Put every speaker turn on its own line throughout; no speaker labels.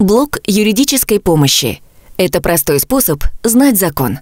Блок юридической помощи. Это простой способ знать закон.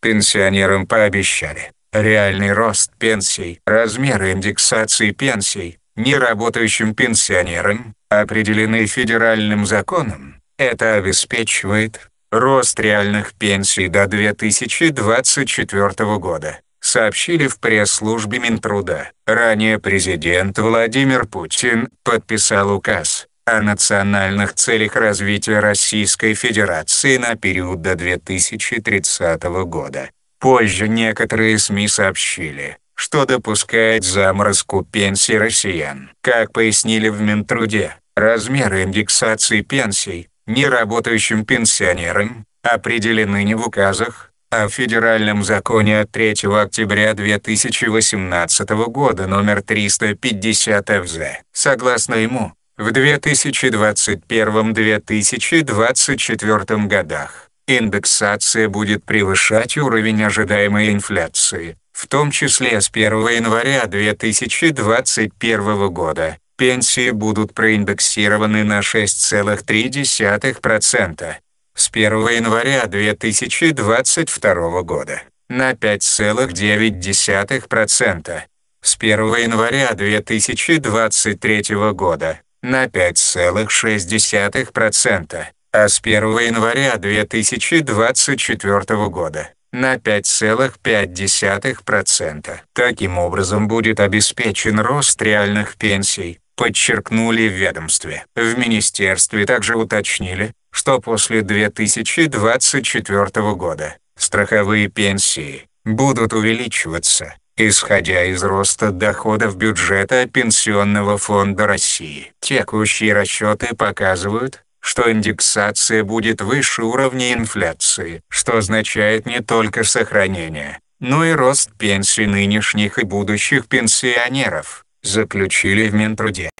Пенсионерам пообещали. Реальный рост пенсий, размеры индексации пенсий неработающим пенсионерам определены федеральным законом. Это обеспечивает рост реальных пенсий до 2024 года, сообщили в пресс-службе Минтруда. Ранее президент Владимир Путин подписал указ о национальных целях развития Российской Федерации на период до 2030 года. Позже некоторые СМИ сообщили, что допускает заморозку пенсий россиян. Как пояснили в Минтруде, размеры индексации пенсий неработающим пенсионерам определены не в указах, а в Федеральном законе от 3 октября 2018 года номер 350 ФЗ. Согласно ему, в 2021-2024 годах. Индексация будет превышать уровень ожидаемой инфляции, в том числе с 1 января 2021 года. Пенсии будут проиндексированы на 6,3% с 1 января 2022 года на 5,9% с 1 января 2023 года на 5,6%, а с 1 января 2024 года на 5,5%. Таким образом будет обеспечен рост реальных пенсий, подчеркнули в ведомстве. В министерстве также уточнили, что после 2024 года страховые пенсии будут увеличиваться исходя из роста доходов бюджета Пенсионного фонда России. Текущие расчеты показывают, что индексация будет выше уровня инфляции, что означает не только сохранение, но и рост пенсий нынешних и будущих пенсионеров, заключили в Минтруде.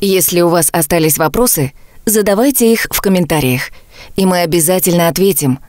Если у вас остались вопросы, задавайте их в комментариях, и мы обязательно ответим –